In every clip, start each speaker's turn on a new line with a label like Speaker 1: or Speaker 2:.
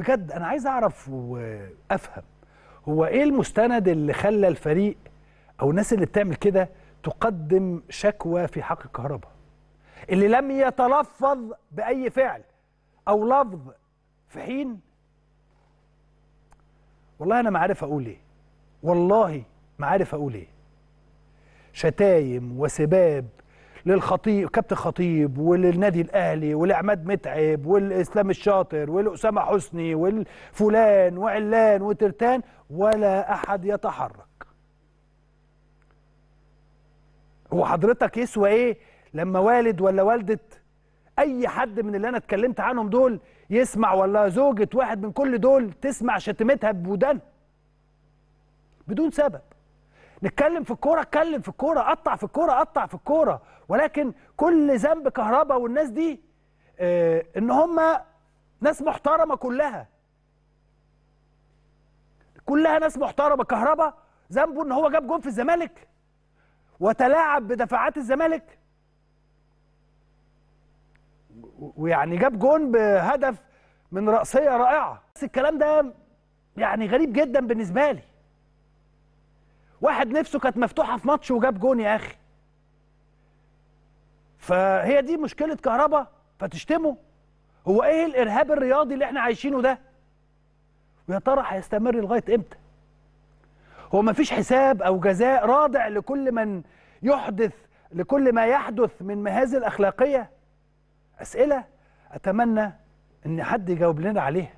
Speaker 1: بجد انا عايز اعرف وافهم هو ايه المستند اللي خلى الفريق او الناس اللي بتعمل كده تقدم شكوى في حق الكهرباء اللي لم يتلفظ باي فعل او لفظ في حين والله انا ما عارف اقول ايه والله ما عارف اقول ايه شتايم وسباب للخطيب كابتن خطيب وللنادي الاهلي ولعماد متعب والاسلام الشاطر ولاسامه حسني والفلان وعلان وترتان ولا احد يتحرك هو حضرتك يسوى ايه لما والد ولا والده اي حد من اللي انا اتكلمت عنهم دول يسمع ولا زوجة واحد من كل دول تسمع شتمتها بودان بدون سبب نتكلم في الكوره اتكلم في الكوره قطع في الكوره قطع في الكوره ولكن كل ذنب كهربا والناس دي آه، ان هم ناس محترمه كلها كلها ناس محترمه كهربا ذنبه ان هو جاب جون في الزمالك وتلاعب بدفاعات الزمالك ويعني جاب جون بهدف من رأسية رائعة بس الكلام ده يعني غريب جدا بالنسبة لي واحد نفسه كانت مفتوحه في ماتش وجاب جون يا اخي فهي دي مشكله كهربا فتشتمه هو ايه الارهاب الرياضي اللي احنا عايشينه ده ويا ترى هيستمر لغايه امتى هو مفيش حساب او جزاء رادع لكل من يحدث لكل ما يحدث من مهازل اخلاقيه اسئله اتمنى ان حد يجاوب لنا عليها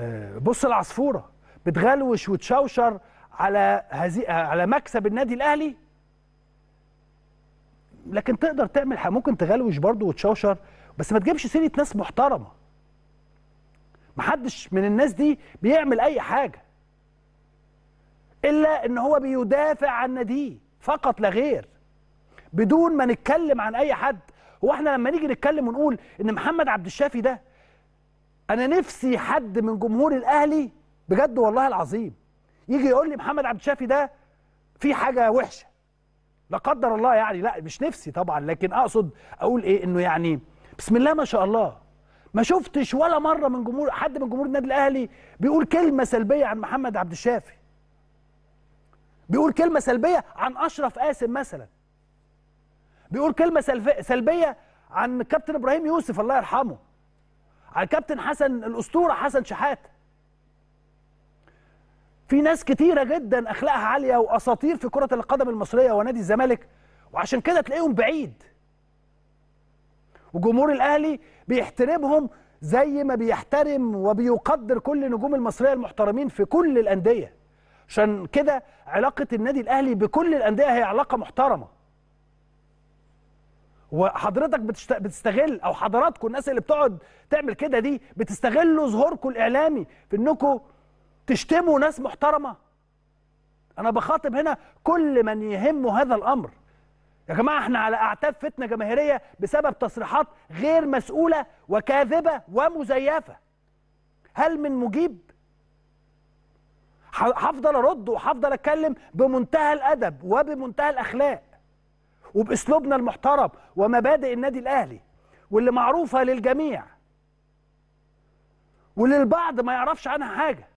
Speaker 1: أه، بص العصفوره بتغلوش وتشوشر على هزي... على مكسب النادي الاهلي لكن تقدر تعمل حاجة ممكن تغلوش برضو وتشوشر بس ما تجيبش سيره ناس محترمه محدش من الناس دي بيعمل اي حاجه الا ان هو بيدافع عن ناديه فقط لا غير بدون ما نتكلم عن اي حد هو احنا لما نيجي نتكلم ونقول ان محمد عبد الشافي ده انا نفسي حد من جمهور الاهلي بجد والله العظيم يجي يقول لي محمد عبد الشافي ده في حاجه وحشه لا قدر الله يعني لا مش نفسي طبعا لكن اقصد اقول ايه انه يعني بسم الله ما شاء الله ما شفتش ولا مره من جمهور حد من جمهور النادي الاهلي بيقول كلمه سلبيه عن محمد عبد الشافي بيقول كلمه سلبيه عن اشرف قاسم مثلا بيقول كلمه سلبيه عن كابتن ابراهيم يوسف الله يرحمه عن كابتن حسن الاسطوره حسن شحاته في ناس كتيرة جدا أخلاقها عالية وأساطير في كرة القدم المصرية ونادي الزمالك وعشان كده تلاقيهم بعيد وجمهور الأهلي بيحترمهم زي ما بيحترم وبيقدر كل نجوم المصرية المحترمين في كل الأندية عشان كده علاقة النادي الأهلي بكل الأندية هي علاقة محترمة وحضرتك بتستغل او حضراتكم الناس اللي بتقعد تعمل كده دي بتستغلوا ظهوركم الاعلامي في انكم تشتموا ناس محترمه انا بخاطب هنا كل من يهمه هذا الامر يا جماعه احنا على اعتاب فتنه جماهيريه بسبب تصريحات غير مسؤوله وكاذبه ومزيفه هل من مجيب هفضل ارد وهفضل اتكلم بمنتهى الادب وبمنتهى الاخلاق وباسلوبنا المحترم ومبادئ النادي الاهلي واللي معروفه للجميع وللبعض ما يعرفش عنها حاجه